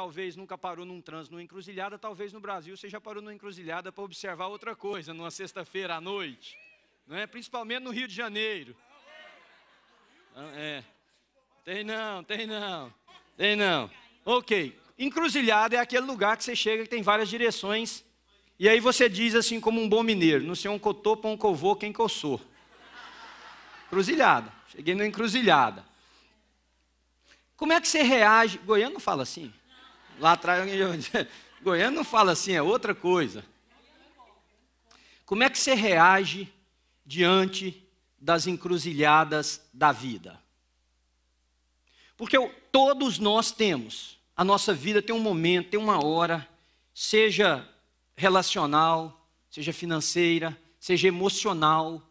talvez nunca parou num trânsito, numa encruzilhada, talvez no Brasil você já parou numa encruzilhada para observar outra coisa numa sexta-feira à noite, não é? principalmente no Rio de Janeiro. É. Tem não, tem não, tem não. Ok, encruzilhada é aquele lugar que você chega que tem várias direções, e aí você diz assim como um bom mineiro, não sei um cotô, pão, covô, quem que eu sou. Encruzilhada, cheguei na encruzilhada. Como é que você reage? Goiano não fala assim. Lá atrás, Goiânia não fala assim, é outra coisa. Como é que você reage diante das encruzilhadas da vida? Porque todos nós temos, a nossa vida tem um momento, tem uma hora, seja relacional, seja financeira, seja emocional,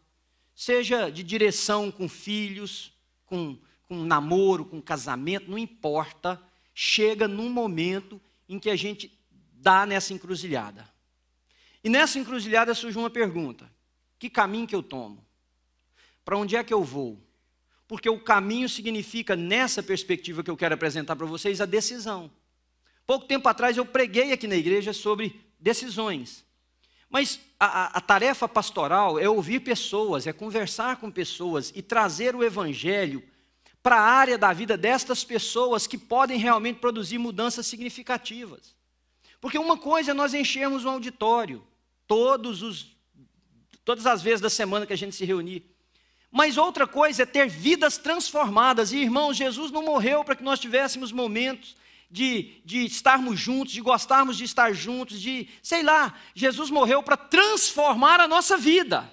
seja de direção com filhos, com, com namoro, com casamento, não importa chega num momento em que a gente dá nessa encruzilhada. E nessa encruzilhada surge uma pergunta: que caminho que eu tomo? Para onde é que eu vou? Porque o caminho significa, nessa perspectiva que eu quero apresentar para vocês, a decisão. Pouco tempo atrás eu preguei aqui na igreja sobre decisões. Mas a, a, a, tarefa pastoral é ouvir pessoas, é conversar com pessoas e trazer o evangelho para a área da vida destas pessoas que podem realmente produzir mudanças significativas. Porque uma coisa é nós enchermos um auditório todos os todas as vezes da semana que a gente se reunir. Mas outra coisa é ter vidas transformadas. E irmãos, Jesus não morreu para que nós tivéssemos momentos de, de estarmos juntos, de gostarmos de estar juntos, de, sei lá, Jesus morreu para transformar a nossa vida.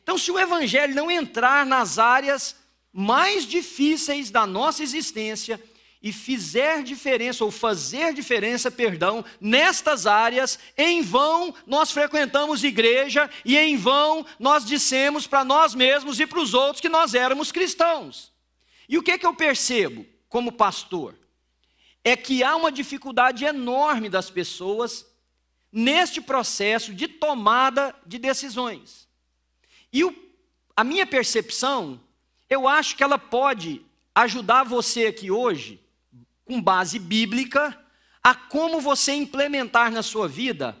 Então, se o Evangelho não entrar nas áreas mais difíceis da nossa existência e fizer diferença, ou fazer diferença, perdão, nestas áreas, em vão nós frequentamos igreja e em vão nós dissemos para nós mesmos e para os outros que nós éramos cristãos. E o que, é que eu percebo como pastor? É que há uma dificuldade enorme das pessoas neste processo de tomada de decisões. E o, a minha percepção eu acho que ela pode ajudar você aqui hoje, com base bíblica, a como você implementar na sua vida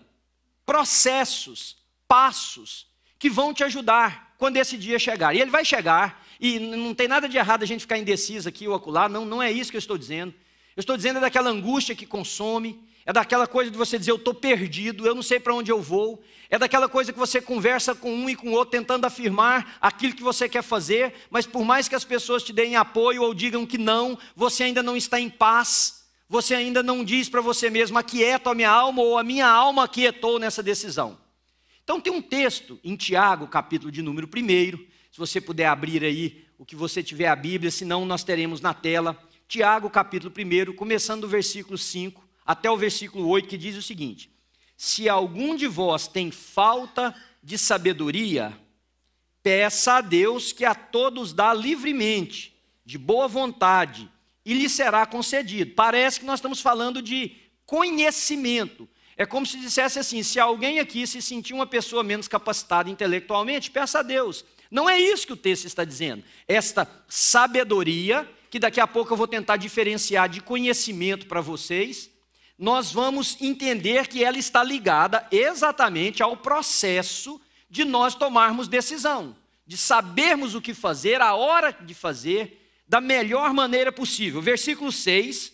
processos, passos que vão te ajudar quando esse dia chegar. E ele vai chegar, e não tem nada de errado a gente ficar indeciso aqui ou acolá, não, não é isso que eu estou dizendo. Eu estou dizendo é daquela angústia que consome, é daquela coisa de você dizer eu estou perdido, eu não sei para onde eu vou, é daquela coisa que você conversa com um e com outro, tentando afirmar aquilo que você quer fazer, mas por mais que as pessoas te deem apoio ou digam que não, você ainda não está em paz, você ainda não diz para você mesmo, aquieto a minha alma ou a minha alma aquietou nessa decisão. Então tem um texto em Tiago, capítulo de número 1, se você puder abrir aí o que você tiver a Bíblia, senão nós teremos na tela, Tiago, capítulo 1, começando do versículo 5 até o versículo 8, que diz o seguinte: se algum de vós tem falta de sabedoria, peça a Deus que a todos dá livremente, de boa vontade, e lhe será concedido. Parece que nós estamos falando de conhecimento. É como se dissesse assim: se alguém aqui se sentir uma pessoa menos capacitada intelectualmente, peça a Deus. Não é isso que o texto está dizendo. Esta sabedoria, que daqui a pouco eu vou tentar diferenciar de conhecimento para vocês, nós vamos entender que ela está ligada exatamente ao processo de nós tomarmos decisão, de sabermos o que fazer, a hora de fazer, da melhor maneira possível. Versículo 6: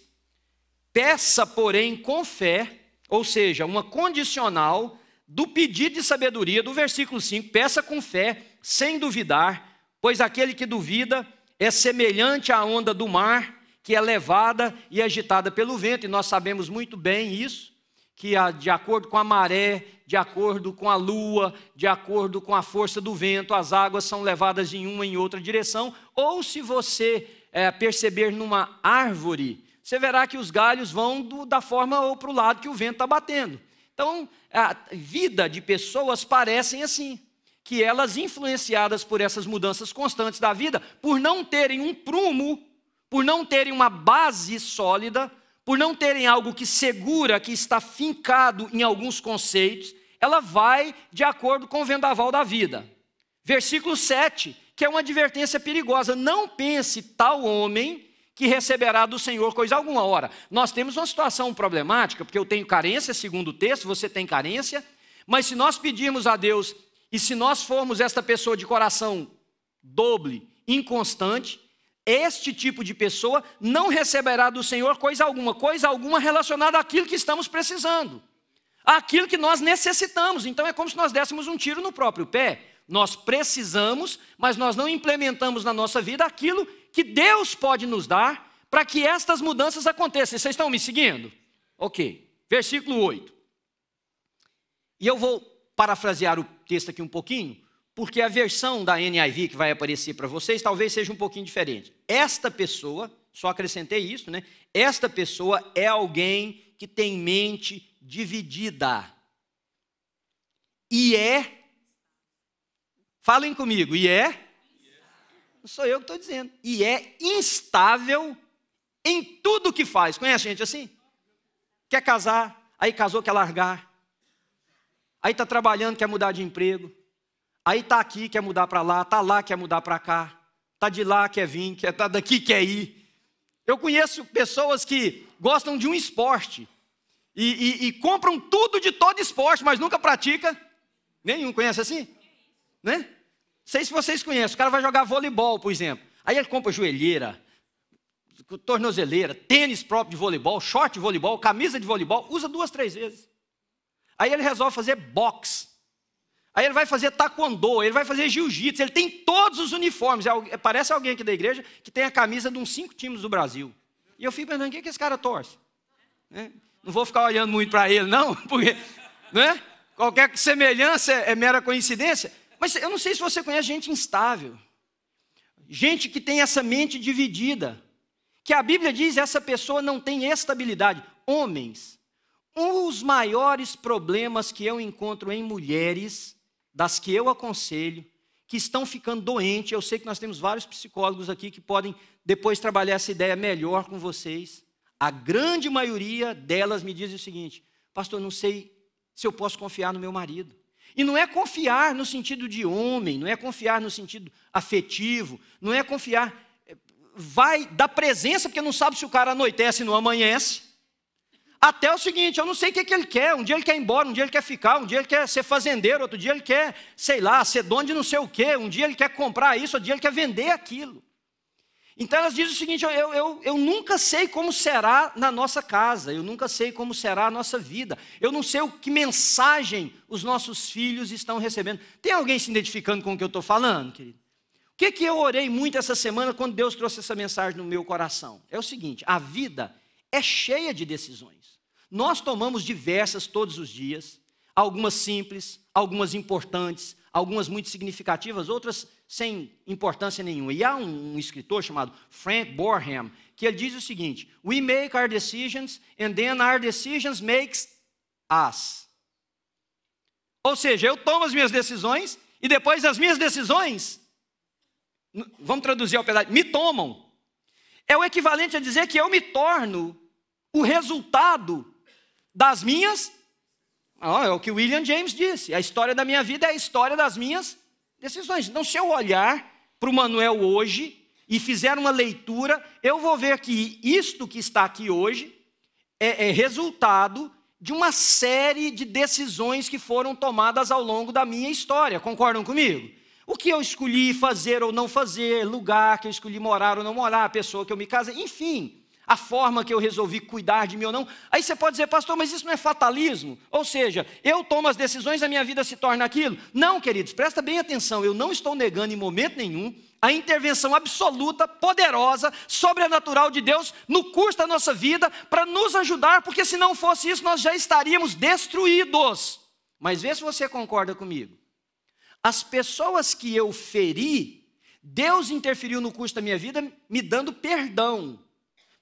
Peça, porém, com fé, ou seja, uma condicional do pedido de sabedoria, do versículo 5, peça com fé, sem duvidar, pois aquele que duvida é semelhante à onda do mar que é levada e agitada pelo vento, e nós sabemos muito bem isso, que de acordo com a maré, de acordo com a lua, de acordo com a força do vento, as águas são levadas em uma e em outra direção, ou se você é, perceber numa árvore, você verá que os galhos vão do, da forma ou para o lado que o vento está batendo. Então, a vida de pessoas parecem assim, que elas, influenciadas por essas mudanças constantes da vida, por não terem um prumo por não terem uma base sólida, por não terem algo que segura, que está fincado em alguns conceitos, ela vai de acordo com o vendaval da vida. Versículo 7, que é uma advertência perigosa: não pense tal homem que receberá do Senhor coisa alguma. Ora, nós temos uma situação problemática, porque eu tenho carência, segundo o texto, você tem carência, mas se nós pedirmos a Deus e se nós formos esta pessoa de coração doble, inconstante, este tipo de pessoa não receberá do Senhor coisa alguma, coisa alguma relacionada àquilo que estamos precisando, àquilo que nós necessitamos. Então é como se nós dessemos um tiro no próprio pé. Nós precisamos, mas nós não implementamos na nossa vida aquilo que Deus pode nos dar para que estas mudanças aconteçam. Vocês estão me seguindo? Ok. Versículo 8. E eu vou parafrasear o texto aqui um pouquinho, porque a versão da NIV que vai aparecer para vocês talvez seja um pouquinho diferente. Esta pessoa, só acrescentei isso, né? Esta pessoa é alguém que tem mente dividida. E é. Falem comigo, e é. Não sou eu que estou dizendo. E é instável em tudo que faz. Conhece gente assim? Quer casar, aí casou, quer largar. Aí está trabalhando, quer mudar de emprego. Aí tá aqui, quer mudar para lá, tá lá, quer mudar para cá, tá de lá, quer vir, quer tá daqui, quer ir. Eu conheço pessoas que gostam de um esporte e, e, e compram tudo de todo esporte, mas nunca pratica nenhum. Conhece assim? Né? Não sei se vocês conhecem. O cara vai jogar voleibol, por exemplo. Aí ele compra joelheira, tornozeleira, tênis próprio de voleibol, short de voleibol, camisa de voleibol, usa duas, três vezes. Aí ele resolve fazer boxe. Aí ele vai fazer taekwondo, ele vai fazer jiu-jitsu, ele tem todos os uniformes. É é, parece alguém aqui da igreja que tem a camisa de uns cinco times do Brasil. E eu fico pensando, o que esse cara torce? Né? Não vou ficar olhando muito para ele, não, porque né? qualquer semelhança é mera coincidência. Mas eu não sei se você conhece gente instável, gente que tem essa mente dividida, que a Bíblia diz essa pessoa não tem estabilidade. Homens, um dos maiores problemas que eu encontro em mulheres das que eu aconselho, que estão ficando doentes. Eu sei que nós temos vários psicólogos aqui que podem depois trabalhar essa ideia melhor com vocês. A grande maioria delas me diz o seguinte: Pastor, não sei se eu posso confiar no meu marido. E não é confiar no sentido de homem, não é confiar no sentido afetivo, não é confiar. Eh, vai da presença, porque não sabe se o cara anoitece e não amanhece. Até o seguinte, eu não sei o que, que ele quer. Um dia ele quer ir embora, um dia ele quer ficar, um dia ele quer ser fazendeiro, outro dia ele quer, sei lá, ser dono de não sei o quê, um dia ele quer comprar isso, outro dia ele quer vender aquilo. Então elas dizem o seguinte: eu, eu, eu nunca sei como será na nossa casa, eu nunca sei como será a nossa vida, eu não sei o que mensagem os nossos filhos estão recebendo. Tem alguém se identificando com o que eu estou falando, querido? O que, que eu orei muito essa semana quando Deus trouxe essa mensagem no meu coração? É o seguinte: a vida é cheia de decisões. Nós tomamos diversas todos os dias, algumas simples, algumas importantes, algumas muito significativas, outras sem importância nenhuma. E há um, um escritor chamado Frank Borham que ele diz o seguinte: We make our decisions and then our decisions makes us. Ou seja, eu tomo as minhas decisões e depois as minhas decisões, vamos traduzir ao pedaço, me tomam. É o equivalente a dizer que eu me torno o resultado das minhas. Ah, é o que William James disse. A história da minha vida é a história das minhas decisões. Então, se eu olhar para o Manuel hoje e fizer uma leitura, eu vou ver que isto que está aqui hoje é, é resultado de uma série de decisões que foram tomadas ao longo da minha história. Concordam comigo? O que eu escolhi fazer ou não fazer, lugar que eu escolhi morar ou não morar, a pessoa que eu me casei, enfim a forma que eu resolvi cuidar de mim ou não. Aí você pode dizer, pastor, mas isso não é fatalismo? Ou seja, eu tomo as decisões, a minha vida se torna aquilo? Não, queridos, presta bem atenção, eu não estou negando em momento nenhum a intervenção absoluta, poderosa, sobrenatural de Deus no curso da nossa vida para nos ajudar, porque se não fosse isso, nós já estaríamos destruídos. Mas vê se você concorda comigo. As pessoas que eu feri, Deus interferiu no curso da minha vida me dando perdão.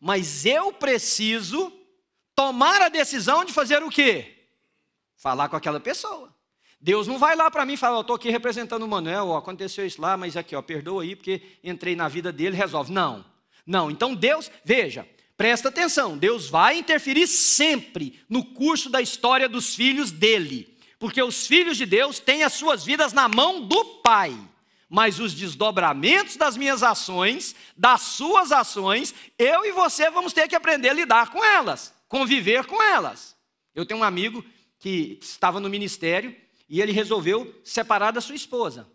Mas eu preciso tomar a decisão de fazer o quê? Falar com aquela pessoa. Deus não vai lá para mim e fala, eu estou aqui representando o Manuel, ó, aconteceu isso lá, mas aqui, ó, perdoa aí, porque entrei na vida dele, resolve. Não, não. Então Deus, veja, presta atenção, Deus vai interferir sempre no curso da história dos filhos dele. Porque os filhos de Deus têm as suas vidas na mão do Pai mas os desdobramentos das minhas ações, das suas ações, eu e você vamos ter que aprender a lidar com elas, conviver com elas. Eu tenho um amigo que estava no ministério e ele resolveu separar da sua esposa.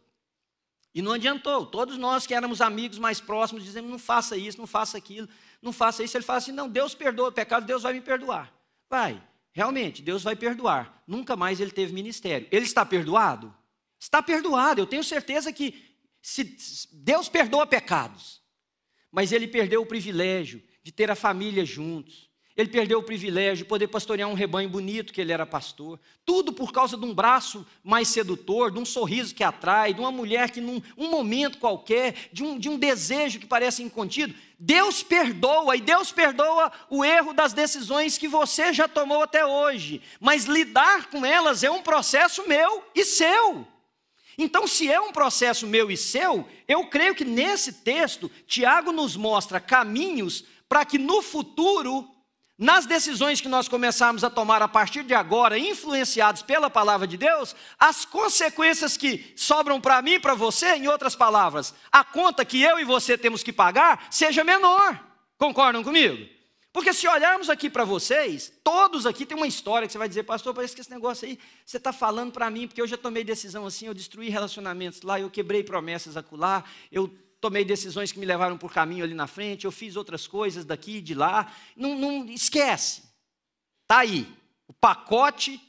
E não adiantou. Todos nós que éramos amigos mais próximos dizemos: não faça isso, não faça aquilo, não faça isso. Ele fala assim: não, Deus perdoa o pecado, Deus vai me perdoar. Vai, realmente, Deus vai perdoar. Nunca mais ele teve ministério. Ele está perdoado? Está perdoado. Eu tenho certeza que se, Deus perdoa pecados, mas ele perdeu o privilégio de ter a família juntos. Ele perdeu o privilégio de poder pastorear um rebanho bonito que ele era pastor. Tudo por causa de um braço mais sedutor, de um sorriso que atrai, de uma mulher que num um momento qualquer, de um, de um desejo que parece incontido. Deus perdoa e Deus perdoa o erro das decisões que você já tomou até hoje. Mas lidar com elas é um processo meu e seu. Então, se é um processo meu e seu, eu creio que nesse texto, Tiago nos mostra caminhos para que no futuro, nas decisões que nós começarmos a tomar a partir de agora, influenciados pela palavra de Deus, as consequências que sobram para mim e para você, em outras palavras, a conta que eu e você temos que pagar, seja menor. Concordam comigo? Porque se olharmos aqui para vocês, todos aqui tem uma história que você vai dizer, pastor, parece que esse negócio aí você está falando para mim, porque eu já tomei decisão assim, eu destruí relacionamentos lá, eu quebrei promessas acolá, eu tomei decisões que me levaram por caminho ali na frente, eu fiz outras coisas daqui e de lá. Não, não esquece. Está aí. O pacote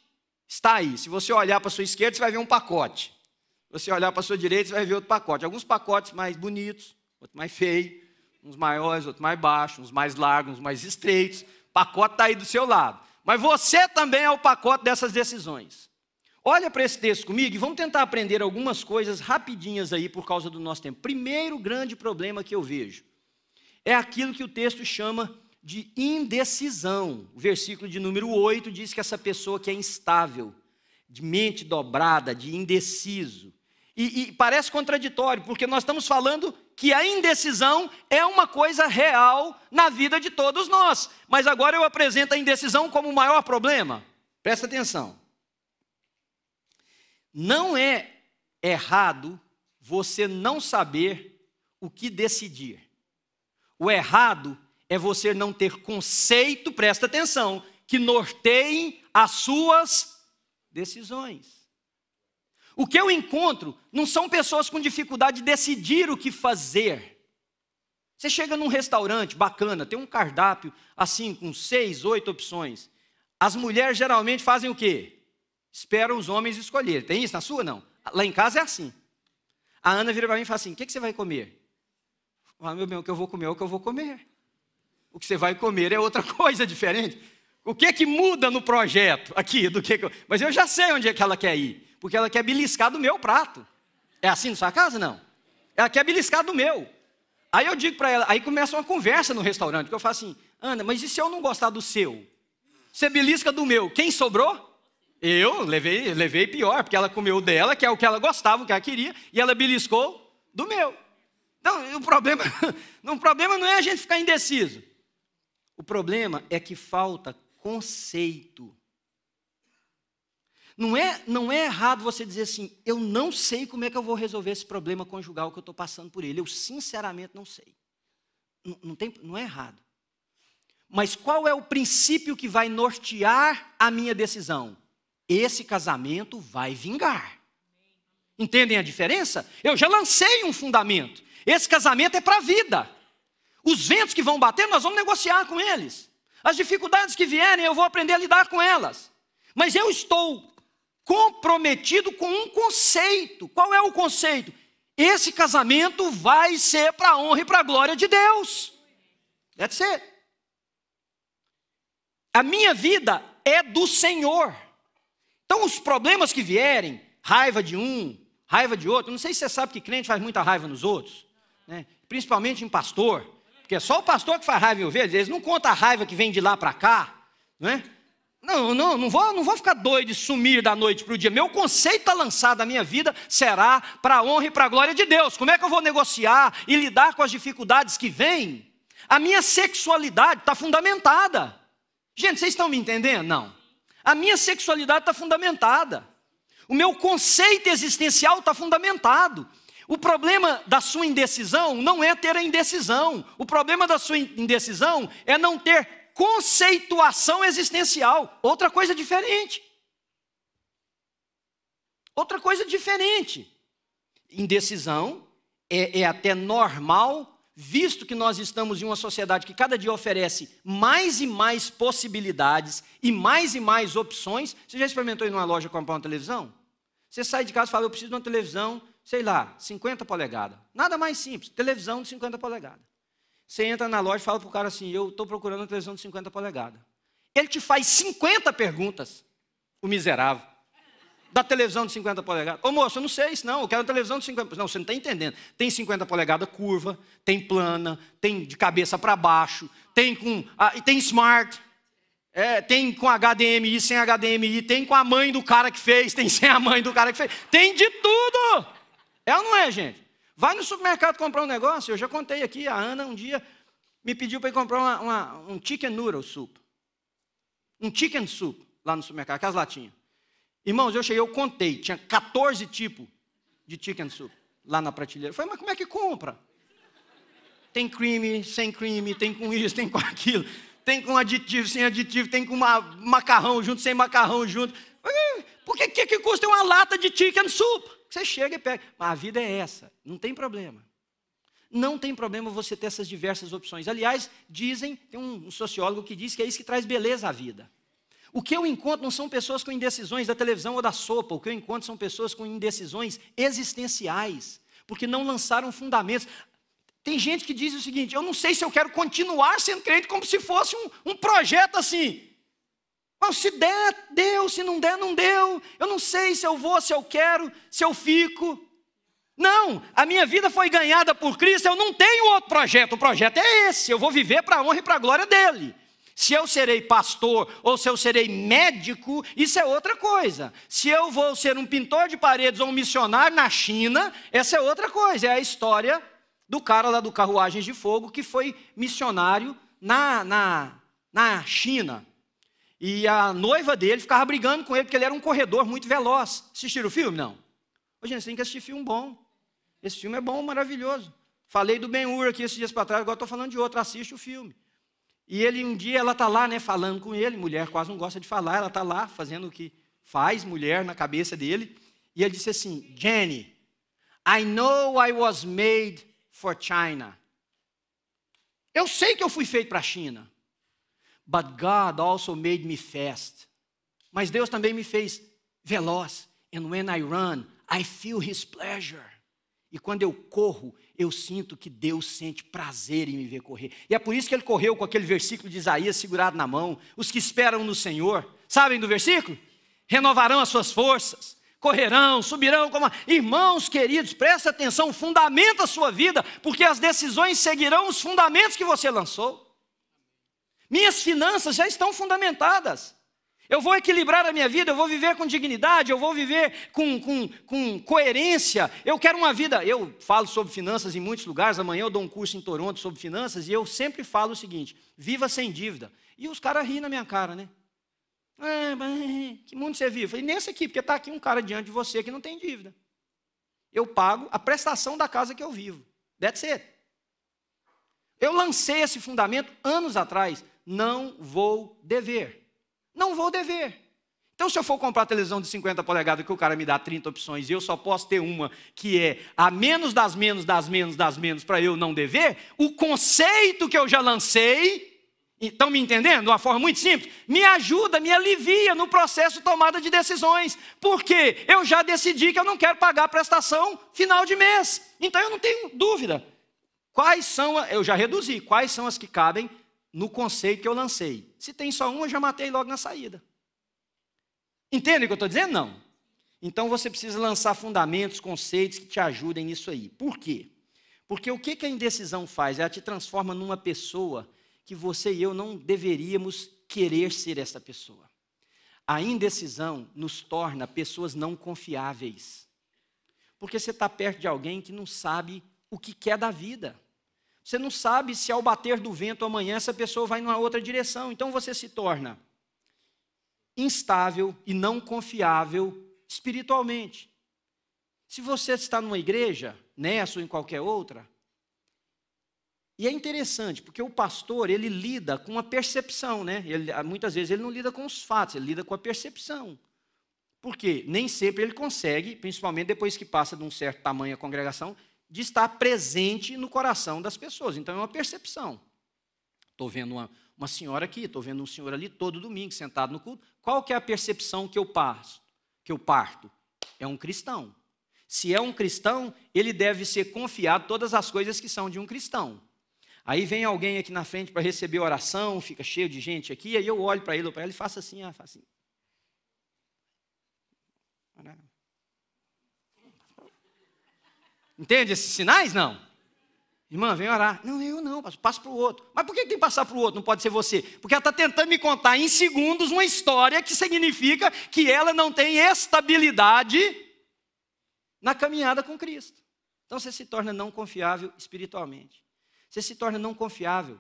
está aí. Se você olhar para a sua esquerda, você vai ver um pacote. Se você olhar para a sua direita, você vai ver outro pacote. Alguns pacotes mais bonitos, outro mais feio uns maiores, outros mais baixos, uns mais largos, uns mais estreitos. O pacote está aí do seu lado. Mas você também é o pacote dessas decisões. Olha para esse texto comigo e vamos tentar aprender algumas coisas rapidinhas aí por causa do nosso tempo. Primeiro grande problema que eu vejo é aquilo que o texto chama de indecisão. O versículo de número 8 diz que essa pessoa que é instável, de mente dobrada, de indeciso. E, e parece contraditório, porque nós estamos falando que a indecisão é uma coisa real na vida de todos nós. Mas agora eu apresento a indecisão como o maior problema. Presta atenção. Não é errado você não saber o que decidir. O errado é você não ter conceito, presta atenção, que norteiem as suas decisões. O que eu encontro não são pessoas com dificuldade de decidir o que fazer. Você chega num restaurante bacana, tem um cardápio assim, com seis, oito opções. As mulheres geralmente fazem o quê? Esperam os homens escolher. Tem isso na sua? Não. Lá em casa é assim. A Ana vira para mim e fala assim: o que, que você vai comer? Ah, meu bem, o que eu vou comer é o que eu vou comer. O que você vai comer é outra coisa diferente. O que é que muda no projeto aqui do que, que eu... Mas eu já sei onde é que ela quer ir porque ela quer beliscar do meu prato. É assim na sua casa? Não. Ela quer beliscar do meu. Aí eu digo para ela, aí começa uma conversa no restaurante, que eu falo assim, Ana, mas e se eu não gostar do seu? Você belisca do meu, quem sobrou? Eu levei, levei pior, porque ela comeu dela, que é o que ela gostava, o que ela queria, e ela beliscou do meu. Então, o problema, o problema não é a gente ficar indeciso. O problema é que falta conceito não é, não é errado você dizer assim, eu não sei como é que eu vou resolver esse problema conjugal que eu estou passando por ele. Eu sinceramente não sei. Não, não, tem, não é errado. Mas qual é o princípio que vai nortear a minha decisão? Esse casamento vai vingar. Entendem a diferença? Eu já lancei um fundamento. Esse casamento é para a vida. Os ventos que vão bater, nós vamos negociar com eles. As dificuldades que vierem, eu vou aprender a lidar com elas. Mas eu estou comprometido com um conceito. Qual é o conceito? Esse casamento vai ser para a honra e para a glória de Deus. That's ser. A minha vida é do Senhor. Então, os problemas que vierem, raiva de um, raiva de outro, não sei se você sabe que crente faz muita raiva nos outros, né? principalmente em pastor, porque é só o pastor que faz raiva em ovelhas, eles não contam a raiva que vem de lá para cá, não é? Não, não, não vou, não vou ficar doido e sumir da noite para o dia. Meu conceito a lançar da minha vida será para a honra e para a glória de Deus. Como é que eu vou negociar e lidar com as dificuldades que vêm? A minha sexualidade está fundamentada. Gente, vocês estão me entendendo? Não. A minha sexualidade está fundamentada. O meu conceito existencial está fundamentado. O problema da sua indecisão não é ter a indecisão. O problema da sua indecisão é não ter conceituação existencial, outra coisa diferente. Outra coisa diferente. Indecisão é, é até normal, visto que nós estamos em uma sociedade que cada dia oferece mais e mais possibilidades e mais e mais opções. Você já experimentou ir numa loja comprar uma televisão? Você sai de casa e fala: Eu preciso de uma televisão, sei lá, 50 polegadas. Nada mais simples, televisão de 50 polegadas. Você entra na loja e fala para o cara assim: Eu estou procurando uma televisão de 50 polegadas. Ele te faz 50 perguntas, o miserável. Da televisão de 50 polegadas. Ô moço, eu não sei isso não, eu quero uma televisão de 50 Não, você não está entendendo. Tem 50 polegadas curva, tem plana, tem de cabeça para baixo, tem com. Ah, tem smart. É, tem com HDMI, sem HDMI, tem com a mãe do cara que fez, tem sem a mãe do cara que fez, tem de tudo. É ou não é, gente? Vai no supermercado comprar um negócio, eu já contei aqui, a Ana um dia me pediu para ir comprar uma, uma, um chicken noodle soup. Um chicken soup lá no supermercado, aquelas latinhas. Irmãos, eu cheguei, eu contei, tinha 14 tipos de chicken soup lá na prateleira. Eu falei, mas como é que compra? Tem creme, sem creme, tem com isso, tem com aquilo, tem com aditivo, sem aditivo, tem com macarrão junto, sem macarrão junto. Por que, que, que custa uma lata de chicken soup? Você chega e pega. Ah, a vida é essa, não tem problema. Não tem problema você ter essas diversas opções. Aliás, dizem, tem um sociólogo que diz que é isso que traz beleza à vida. O que eu encontro não são pessoas com indecisões da televisão ou da sopa, o que eu encontro são pessoas com indecisões existenciais, porque não lançaram fundamentos. Tem gente que diz o seguinte: eu não sei se eu quero continuar sendo crente como se fosse um, um projeto assim. Não se der, deu, se não der, não deu. Eu não sei se eu vou, se eu quero, se eu fico. Não, a minha vida foi ganhada por Cristo, eu não tenho outro projeto, o projeto é esse, eu vou viver para a honra e para a glória dele. Se eu serei pastor ou se eu serei médico, isso é outra coisa. Se eu vou ser um pintor de paredes ou um missionário na China, essa é outra coisa. É a história do cara lá do Carruagens de Fogo que foi missionário na, na, na China. E a noiva dele ficava brigando com ele, porque ele era um corredor muito veloz. Assistiram o filme? Não. Ô, gente, você tem que assistir filme bom. Esse filme é bom, maravilhoso. Falei do Ben-Hur aqui esses dias para trás, agora estou falando de outro. Assiste o filme. E ele um dia, ela está lá, né, falando com ele. Mulher quase não gosta de falar, ela está lá fazendo o que faz mulher na cabeça dele. E ele disse assim: Jenny, I know I was made for China. Eu sei que eu fui feito para a China. But God also made me fast. Mas Deus também me fez veloz. And when I run, I feel his pleasure. E quando eu corro, eu sinto que Deus sente prazer em me ver correr. E é por isso que ele correu com aquele versículo de Isaías segurado na mão. Os que esperam no Senhor, sabem do versículo? Renovarão as suas forças, correrão, subirão como. Irmãos queridos, presta atenção, fundamenta a sua vida, porque as decisões seguirão os fundamentos que você lançou. Minhas finanças já estão fundamentadas. Eu vou equilibrar a minha vida, eu vou viver com dignidade, eu vou viver com, com, com, coerência. Eu quero uma vida. Eu falo sobre finanças em muitos lugares. Amanhã eu dou um curso em Toronto sobre finanças e eu sempre falo o seguinte: viva sem dívida. E os caras riem na minha cara, né? Ah, mas que mundo você vive? Eu falei, nesse aqui, porque está aqui um cara diante de você que não tem dívida. Eu pago a prestação da casa que eu vivo. Deve ser. Eu lancei esse fundamento anos atrás não vou dever. Não vou dever. Então, se eu for comprar televisão de 50 polegadas, que o cara me dá 30 opções e eu só posso ter uma, que é a menos das menos das menos das menos, para eu não dever, o conceito que eu já lancei, estão me entendendo? De uma forma muito simples, me ajuda, me alivia no processo de tomada de decisões, porque eu já decidi que eu não quero pagar a prestação final de mês. Então, eu não tenho dúvida. Quais são, eu já reduzi, quais são as que cabem no conceito que eu lancei. Se tem só um, eu já matei logo na saída. Entende o que eu estou dizendo? Não. Então você precisa lançar fundamentos, conceitos que te ajudem nisso aí. Por quê? Porque o que, a indecisão faz? Ela te transforma numa pessoa que você e eu não deveríamos querer ser essa pessoa. A indecisão nos torna pessoas não confiáveis. Porque você está perto de alguém que não sabe o que quer da vida. Você não sabe se ao bater do vento amanhã essa pessoa vai numa outra direção. Então você se torna instável e não confiável espiritualmente. Se você está numa igreja, nessa né, ou em qualquer outra, e é interessante, porque o pastor, ele lida com a percepção, né? Ele, ah, muitas vezes ele não lida com os fatos, ele lida com a percepção. Por quê? Nem sempre ele consegue, principalmente depois que passa de um certo tamanho a congregação, de estar presente no coração das pessoas. Então é uma percepção. Estou vendo uma, uma senhora aqui, estou vendo um senhor ali todo domingo sentado no culto. Qual que é a percepção que eu passo? Que eu parto? É um cristão. Se é um cristão, ele deve ser confiado todas as coisas que são de um cristão. Aí vem alguém aqui na frente para receber oração, fica cheio de gente aqui, aí eu olho para ele, para ela e faço assim, ah, faço assim. Entende esses sinais? Não. Irmã, vem orar. Não, eu não, passo para o outro. Mas por que tem que passar para o outro? Não pode ser você. Porque ela está tentando me contar em segundos uma história que significa que ela não tem estabilidade na caminhada com Cristo. Então você se torna não confiável espiritualmente. Você se torna não confiável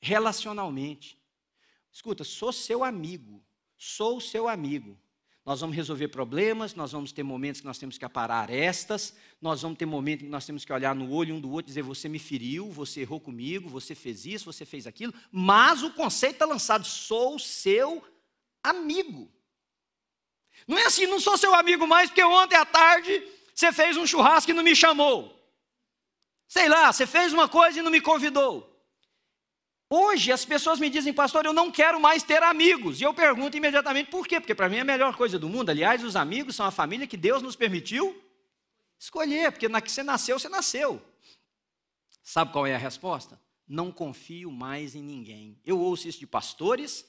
relacionalmente. Escuta, sou seu amigo, sou seu amigo, nós vamos resolver problemas, nós vamos ter momentos que nós temos que aparar estas, nós vamos ter momentos que nós temos que olhar no olho um do outro e dizer: você me feriu, você errou comigo, você fez isso, você fez aquilo, mas o conceito está lançado: sou seu amigo. Não é assim, não sou seu amigo mais, porque ontem à tarde você fez um churrasco e não me chamou. Sei lá, você fez uma coisa e não me convidou. Hoje as pessoas me dizem, pastor, eu não quero mais ter amigos. E eu pergunto imediatamente por quê? Porque para mim é a melhor coisa do mundo. Aliás, os amigos são a família que Deus nos permitiu escolher, porque na que você nasceu, você nasceu. Sabe qual é a resposta? Não confio mais em ninguém. Eu ouço isso de pastores,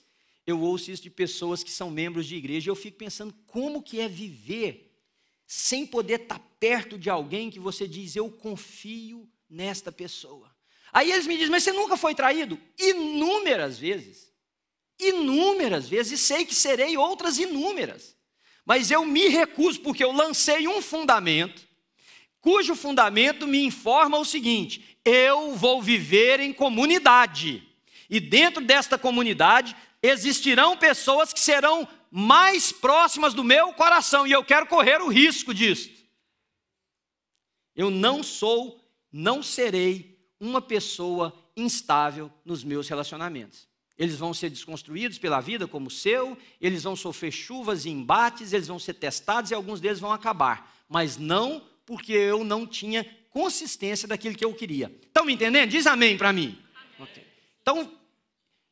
eu ouço isso de pessoas que são membros de igreja, e eu fico pensando como que é viver sem poder estar tá perto de alguém que você diz, eu confio nesta pessoa. Aí eles me dizem, mas você nunca foi traído? Inúmeras vezes. Inúmeras vezes, e sei que serei outras inúmeras. Mas eu me recuso, porque eu lancei um fundamento, cujo fundamento me informa o seguinte: eu vou viver em comunidade. E dentro desta comunidade existirão pessoas que serão mais próximas do meu coração, e eu quero correr o risco disso. Eu não sou, não serei uma pessoa instável nos meus relacionamentos. Eles vão ser desconstruídos pela vida como o seu, eles vão sofrer chuvas e embates, eles vão ser testados e alguns deles vão acabar, mas não porque eu não tinha consistência daquilo que eu queria. Estão me entendendo? Diz amém para mim. Amém. Okay. Então,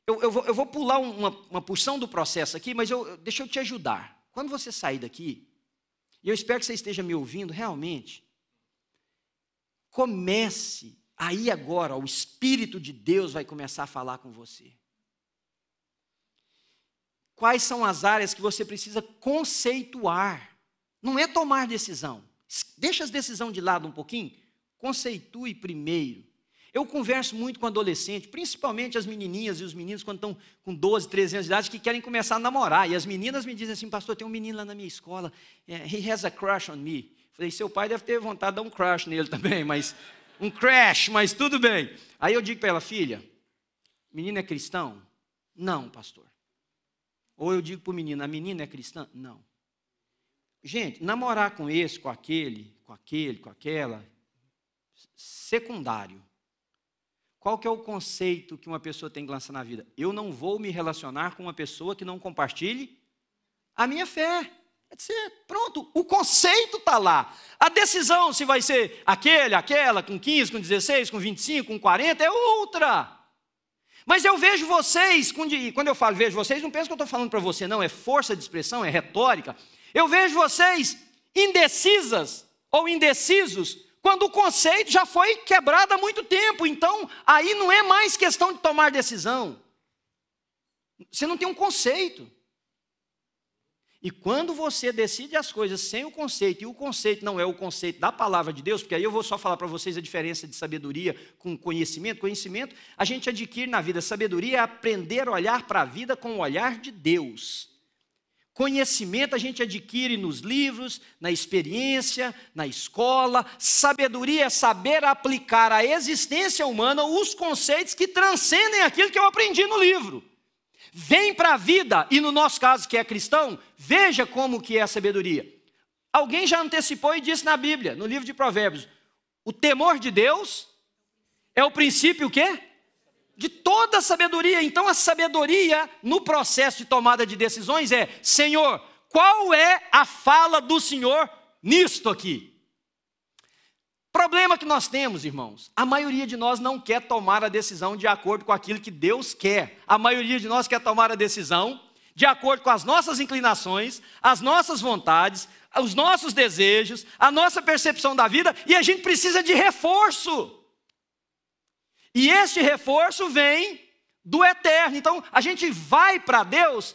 eu, eu, vou, eu, vou, pular uma, uma, porção do processo aqui, mas eu, deixa eu te ajudar. Quando você sair daqui, e eu espero que você esteja me ouvindo realmente, comece Aí agora o Espírito de Deus vai começar a falar com você. Quais são as áreas que você precisa conceituar? Não é tomar decisão. Deixa as decisões de lado um pouquinho. Conceitue primeiro. Eu converso muito com adolescente, principalmente as menininhas e os meninos quando estão com 12, 13 anos de idade, que querem começar a namorar. E as meninas me dizem assim, pastor, tem um menino lá na minha escola, é, he has a crush on me. Falei, seu pai deve ter vontade de dar um crush nele também, mas um crash, mas tudo bem. Aí eu digo para ela, filha, menino é cristão? Não, pastor. Ou eu digo para o menino, a menina é cristã? Não. Gente, namorar com esse, com aquele, com aquele, com aquela, secundário. Qual que é o conceito que uma pessoa tem que lançar na vida? Eu não vou me relacionar com uma pessoa que não compartilhe a minha fé. É dizer, pronto, o conceito está lá. A decisão se vai ser aquele, aquela, com 15, com 16, com 25, com 40, é outra. Mas eu vejo vocês, quando eu falo vejo vocês, não penso que eu estou falando para você, não, é força de expressão, é retórica. Eu vejo vocês indecisas ou indecisos quando o conceito já foi quebrado há muito tempo. Então, aí não é mais questão de tomar decisão. Você não tem um conceito. E quando você decide as coisas sem o conceito, e o conceito não é o conceito da palavra de Deus, porque aí eu vou só falar para vocês a diferença de sabedoria com conhecimento. Conhecimento a gente adquire na vida. Sabedoria é aprender a olhar para a vida com o olhar de Deus. Conhecimento a gente adquire nos livros, na experiência, na escola. Sabedoria é saber aplicar à existência humana os conceitos que transcendem aquilo que eu aprendi no livro. Vem para a vida, e no nosso caso que é cristão, veja como que é a sabedoria. Alguém já antecipou e disse na Bíblia, no livro de Provérbios, o temor de Deus é o princípio o quê? De toda a sabedoria. Então a sabedoria no processo de tomada de decisões é, Senhor, qual é a fala do Senhor nisto aqui? Problema que nós temos, irmãos, a maioria de nós não quer tomar a decisão de acordo com aquilo que Deus quer. A maioria de nós quer tomar a decisão de acordo com as nossas inclinações, as nossas vontades, os nossos desejos, a nossa percepção da vida, e a gente precisa de reforço. E este reforço vem do eterno. Então, a gente vai para Deus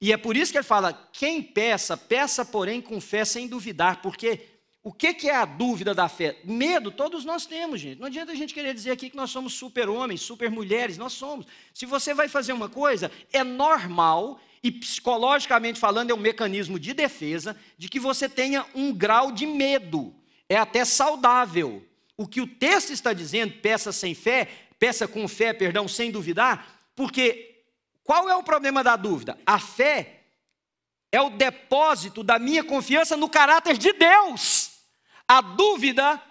e é por isso que ele fala: quem peça, peça, porém, com fé, sem duvidar, porque o que, que é a dúvida da fé? Medo todos nós temos, gente. Não adianta a gente querer dizer aqui que nós somos super-homens, super-mulheres, nós somos. Se você vai fazer uma coisa, é normal e psicologicamente falando é um mecanismo de defesa de que você tenha um grau de medo. É até saudável. O que o texto está dizendo, peça sem fé, peça com fé, perdão, sem duvidar, porque qual é o problema da dúvida? A fé é o depósito da minha confiança no caráter de Deus. A dúvida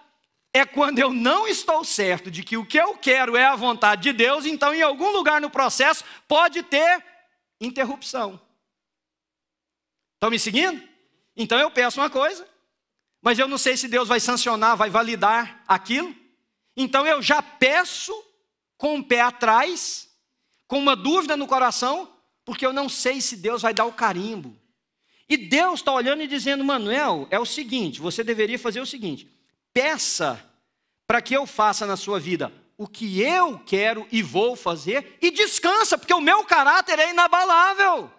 é quando eu não estou certo de que o que eu quero é a vontade de Deus, então em algum lugar no processo pode ter interrupção. Estão me seguindo? Então eu peço uma coisa, mas eu não sei se Deus vai sancionar, vai validar aquilo. Então eu já peço com o pé atrás, com uma dúvida no coração, porque eu não sei se Deus vai dar o carimbo. E Deus está olhando e dizendo: Manuel, é o seguinte, você deveria fazer o seguinte: peça para que eu faça na sua vida o que eu quero e vou fazer, e descansa, porque o meu caráter é inabalável.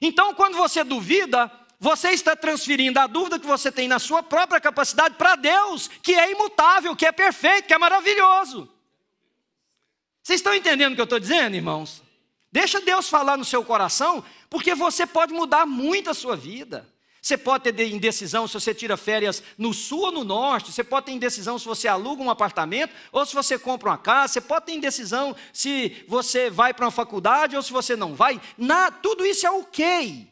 Então, quando você duvida, você está transferindo a dúvida que você tem na sua própria capacidade para Deus, que é imutável, que é perfeito, que é maravilhoso. Vocês estão entendendo o que eu estou dizendo, irmãos? Deixa Deus falar no seu coração, porque você pode mudar muito a sua vida. Você pode ter indecisão se você tira férias no sul ou no norte, você pode ter indecisão se você aluga um apartamento ou se você compra uma casa, você pode ter indecisão se você vai para uma faculdade ou se você não vai. Na, tudo isso é ok.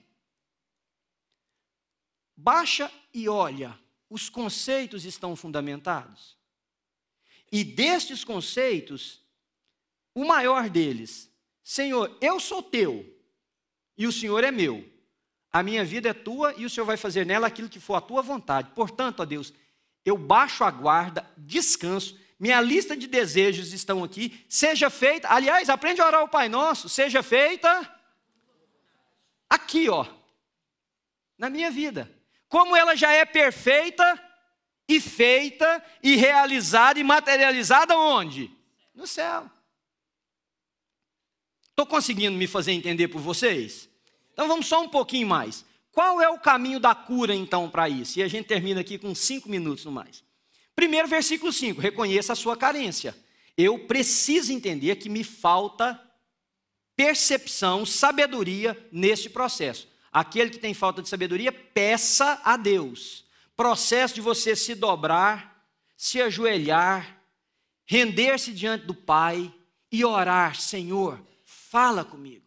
Baixa e olha, os conceitos estão fundamentados. E destes conceitos, o maior deles Senhor, eu sou teu e o Senhor é meu. A minha vida é tua e o Senhor vai fazer nela aquilo que for a tua vontade. Portanto, ó Deus, eu baixo a guarda, descanso, minha lista de desejos estão aqui, seja feita. Aliás, aprende a orar o Pai Nosso, seja feita aqui, ó, na minha vida. Como ela já é perfeita e feita e realizada e materializada onde? No céu. Estou conseguindo me fazer entender por vocês? Então vamos só um pouquinho mais. Qual é o caminho da cura então para isso? E a gente termina aqui com cinco minutos no mais. Primeiro, versículo 5: reconheça a sua carência. Eu preciso entender que me falta percepção, sabedoria neste processo. Aquele que tem falta de sabedoria, peça a Deus. Processo de você se dobrar, se ajoelhar, render-se diante do Pai e orar: Senhor, fala comigo.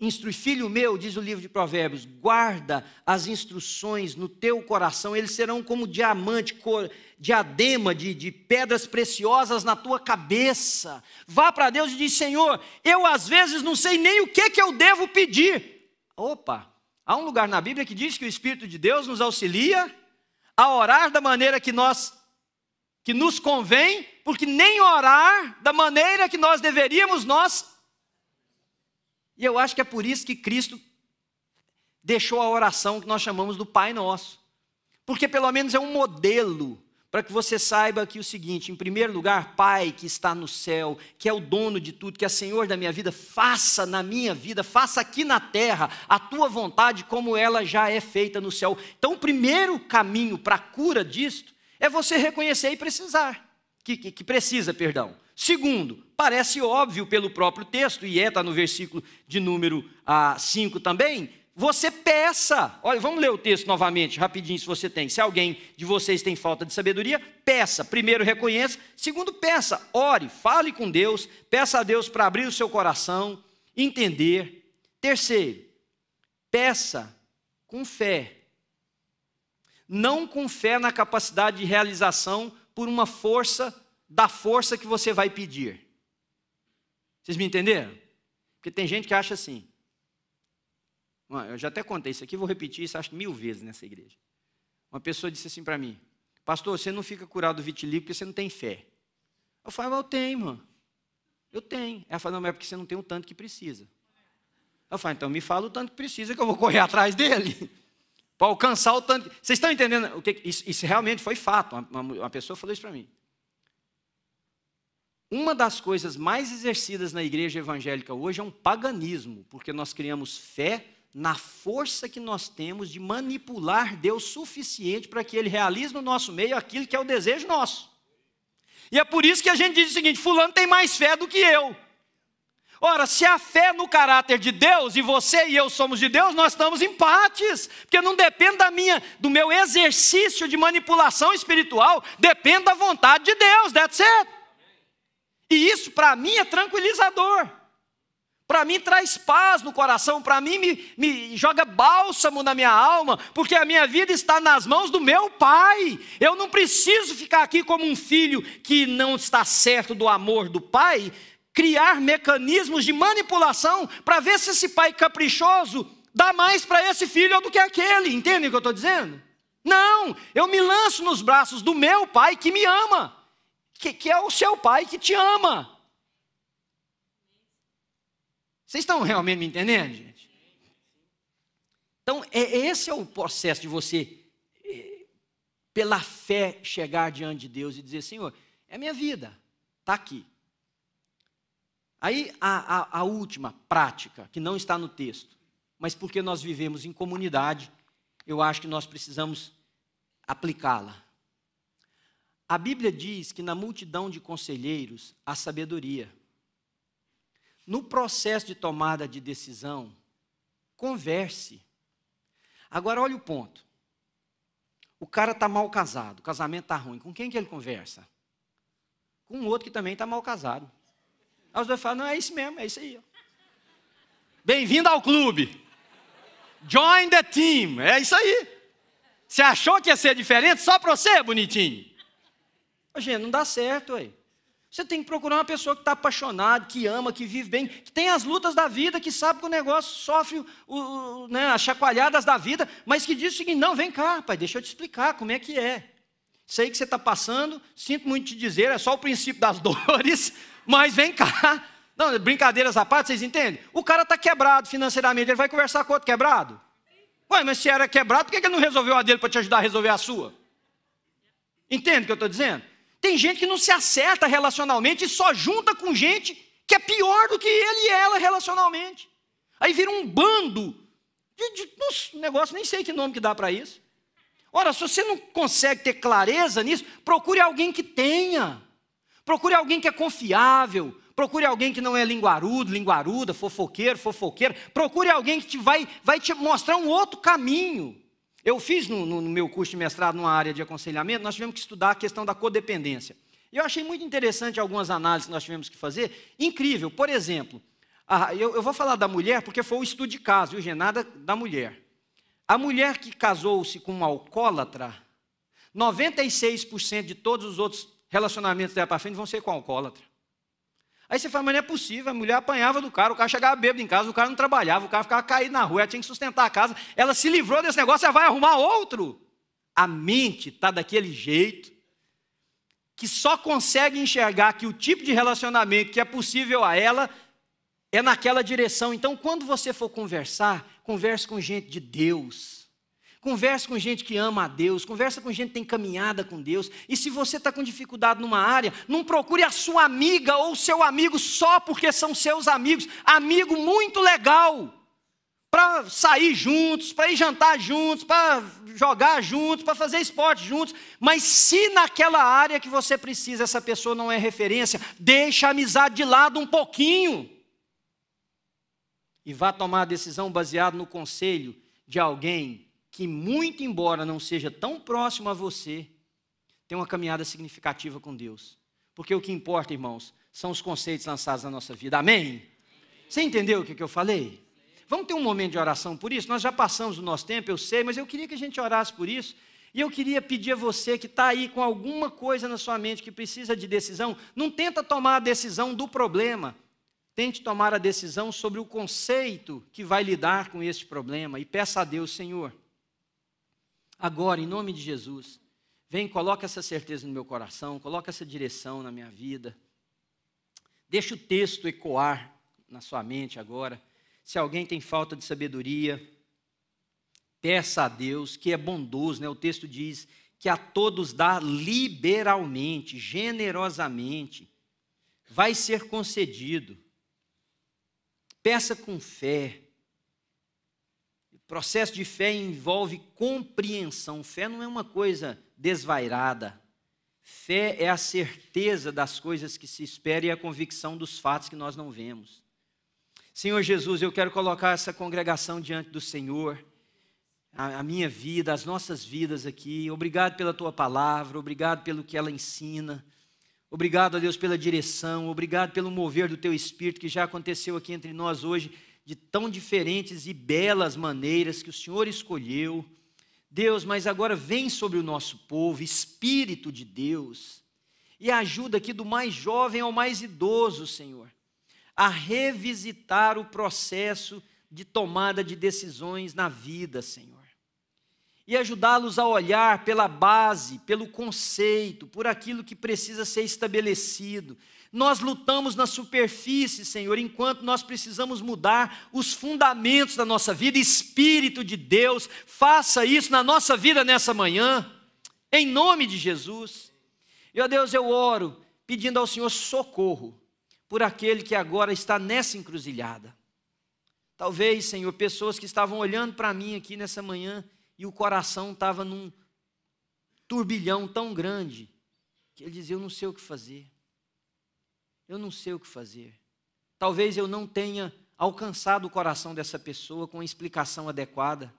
Instrui, filho meu, diz o livro de Provérbios, guarda as instruções no teu coração, eles serão como diamante, cor, diadema de, de pedras preciosas na tua cabeça. Vá para Deus e diz: Senhor, eu às vezes não sei nem o que, que eu devo pedir. Opa, há um lugar na Bíblia que diz que o Espírito de Deus nos auxilia a orar da maneira que nós que nos convém, porque nem orar da maneira que nós deveríamos, nós e eu acho que é por isso que Cristo deixou a oração que nós chamamos do Pai Nosso. Porque pelo menos é um modelo para que você saiba aqui o seguinte: em primeiro lugar, Pai que está no céu, que é o dono de tudo, que é Senhor da minha vida, faça na minha vida, faça aqui na terra a tua vontade como ela já é feita no céu. Então, o primeiro caminho para a cura disto é você reconhecer e precisar que, que, que precisa, perdão. Segundo, parece óbvio pelo próprio texto, e é, está no versículo de número ah, 5 também, você peça. Olha, vamos ler o texto novamente, rapidinho, se você tem. Se alguém de vocês tem falta de sabedoria, peça. Primeiro, reconheça. Segundo, peça. Ore, fale com Deus. Peça a Deus para abrir o seu coração, entender. Terceiro, peça com fé. Não com fé na capacidade de realização por uma força da força que você vai pedir. Vocês me entenderam? Porque tem gente que acha assim. Eu já até contei isso aqui, vou repetir isso acho mil vezes nessa igreja. Uma pessoa disse assim para mim: Pastor, você não fica curado do vitiligo porque você não tem fé. Eu falei: Mas eu tenho, mano. Eu tenho. Ela falou: Não, mas é porque você não tem o tanto que precisa. Eu falei: Então me fala o tanto que precisa que eu vou correr atrás dele. Para alcançar o tanto. Vocês estão entendendo o que isso, isso realmente foi fato? Uma, uma pessoa falou isso para mim. Uma das coisas mais exercidas na igreja evangélica hoje é um paganismo, porque nós criamos fé na força que nós temos de manipular Deus suficiente para que ele realize no nosso meio aquilo que é o desejo nosso. E é por isso que a gente diz o seguinte: Fulano tem mais fé do que eu. Ora, se a fé no caráter de Deus e você e eu somos de Deus, nós estamos empates, porque não depende da minha, do meu exercício de manipulação espiritual, depende da vontade de Deus, that's it. E isso para mim é tranquilizador. Para mim traz paz no coração, para mim me, me joga bálsamo na minha alma, porque a minha vida está nas mãos do meu pai. Eu não preciso ficar aqui como um filho que não está certo do amor do pai, criar mecanismos de manipulação para ver se esse pai caprichoso dá mais para esse filho do que aquele. Entende o que eu estou dizendo? Não, eu me lanço nos braços do meu pai que me ama, que, que é o seu pai que te ama. Vocês estão realmente me entendendo, gente? Então, é, esse é o processo de você, é, pela fé, chegar diante de Deus e dizer: Senhor, é minha vida, está aqui. Aí a, a, a última prática, que não está no texto, mas porque nós vivemos em comunidade, eu acho que nós precisamos aplicá-la. A Bíblia diz que na multidão de conselheiros há sabedoria. No processo de tomada de decisão, converse. Agora, olha o ponto. O cara está mal casado, o casamento está ruim. Com quem que ele conversa? Com outro que também está mal casado. Aí os dois falam: não, é isso mesmo, é isso aí. Bem-vindo ao clube. Join the team. É isso aí. Você achou que ia ser diferente só para você, bonitinho? Gente, não dá certo, aí. Você tem que procurar uma pessoa que está apaixonada, que ama, que vive bem, que tem as lutas da vida, que sabe que o negócio sofre o, o, né, as chacoalhadas da vida, mas que diz o seguinte: não, vem cá, pai, deixa eu te explicar como é que é. Sei que você está passando, sinto muito te dizer, é só o princípio das dores, mas vem cá. Não, brincadeiras à parte, vocês entendem? O cara está quebrado financeiramente, ele vai conversar com outro quebrado? Ué, mas se era quebrado, por que ele não resolveu a dele para te ajudar a resolver a sua? Entende o que eu estou dizendo? Tem gente que não se acerta relacionalmente e só junta com gente que é pior do que ele e ela relacionalmente. Aí vira um bando de, de negócio, nem sei que nome que dá para isso. Ora, se você não consegue ter clareza nisso, procure alguém que tenha. Procure alguém que é confiável. Procure alguém que não é linguarudo, linguaruda, fofoqueiro, fofoqueiro. Procure alguém que te vai, vai te mostrar um outro caminho. Eu fiz no, no, no meu curso de mestrado numa área de aconselhamento, nós tivemos que estudar a questão da codependência. E eu achei muito interessante algumas análises que nós tivemos que fazer. Incrível. Por exemplo, a, eu, eu, vou falar da mulher porque foi o estudo de caso, viu, Genada? Da mulher. A mulher que casou-se com um alcoólatra, 96% de todos os outros relacionamentos daí para frente vão ser com alcoólatra. Aí você fala, mas não é possível, a mulher apanhava do cara, o cara chegava bêbado em casa, o cara não trabalhava, o cara ficava caído na rua, ela tinha que sustentar a casa, ela se livrou desse negócio, ela vai arrumar outro. A mente está daquele jeito, que só consegue enxergar que o tipo de relacionamento que é possível a ela é naquela direção. Então, quando você for conversar, converse com gente de Deus. Converse com gente que ama a Deus, conversa com gente que tem caminhada com Deus. E se você está com dificuldade numa área, não procure a sua amiga ou seu amigo só porque são seus amigos. Amigo muito legal para sair juntos, para ir jantar juntos, para jogar juntos, para fazer esporte juntos. Mas se naquela área que você precisa essa pessoa não é referência, deixa a amizade de lado um pouquinho e vá tomar a decisão baseado no conselho de alguém que, muito embora não seja tão próximo a você, tem uma caminhada significativa com Deus. Porque o que importa, irmãos, são os conceitos lançados na nossa vida. Amém? Você entendeu o que eu falei? Vamos ter um momento de oração por isso? Nós já passamos o nosso tempo, eu sei, mas eu queria que a gente orasse por isso. E eu queria pedir a você que está aí com alguma coisa na sua mente que precisa de decisão, não tenta tomar a decisão do problema. Tente tomar a decisão sobre o conceito que vai lidar com esse problema e peça a Deus, Senhor, Agora, em nome de Jesus, vem, coloca essa certeza no meu coração, coloca essa direção na minha vida. Deixa o texto ecoar na sua mente agora. Se alguém tem falta de sabedoria, peça a Deus, que é bondoso, né? O texto diz que a todos dá liberalmente, generosamente. Vai ser concedido. Peça com fé Processo de fé envolve compreensão. Fé não é uma coisa desvairada. Fé é a certeza das coisas que se espera e a convicção dos fatos que nós não vemos. Senhor Jesus, eu quero colocar essa congregação diante do Senhor, a, a minha vida, as nossas vidas aqui. Obrigado pela tua palavra, obrigado pelo que ela ensina. Obrigado a Deus pela direção, obrigado pelo mover do teu espírito que já aconteceu aqui entre nós hoje de tão diferentes e belas maneiras que o Senhor escolheu. Deus, mas agora vem sobre o nosso povo, Espírito de Deus, e ajuda aqui do mais jovem ao mais idoso, Senhor, a revisitar o processo de tomada de decisões na vida, Senhor. E ajudá-los a olhar pela base, pelo conceito, por aquilo que precisa ser estabelecido, nós lutamos na superfície, Senhor, enquanto nós precisamos mudar os fundamentos da nossa vida. Espírito de Deus, faça isso na nossa vida nessa manhã, em nome de Jesus. E ó Deus, eu oro pedindo ao Senhor socorro por aquele que agora está nessa encruzilhada. Talvez, Senhor, pessoas que estavam olhando para mim aqui nessa manhã e o coração estava num turbilhão tão grande que ele dizia: Eu não sei o que fazer eu não sei o que fazer. Talvez eu não tenha alcançado o coração dessa pessoa com a explicação adequada.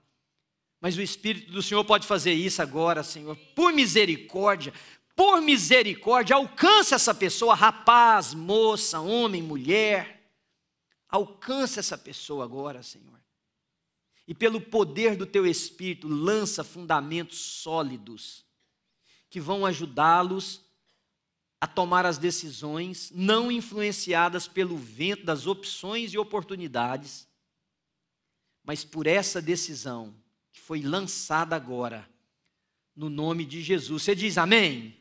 Mas o Espírito do Senhor pode fazer isso agora, Senhor. Por misericórdia, por misericórdia, alcança essa pessoa, rapaz, moça, homem, mulher. Alcança essa pessoa agora, Senhor. E pelo poder do teu Espírito, lança fundamentos sólidos que vão ajudá-los a tomar as decisões não influenciadas pelo vento das opções e oportunidades, mas por essa decisão que foi lançada agora, no nome de Jesus. Você diz amém?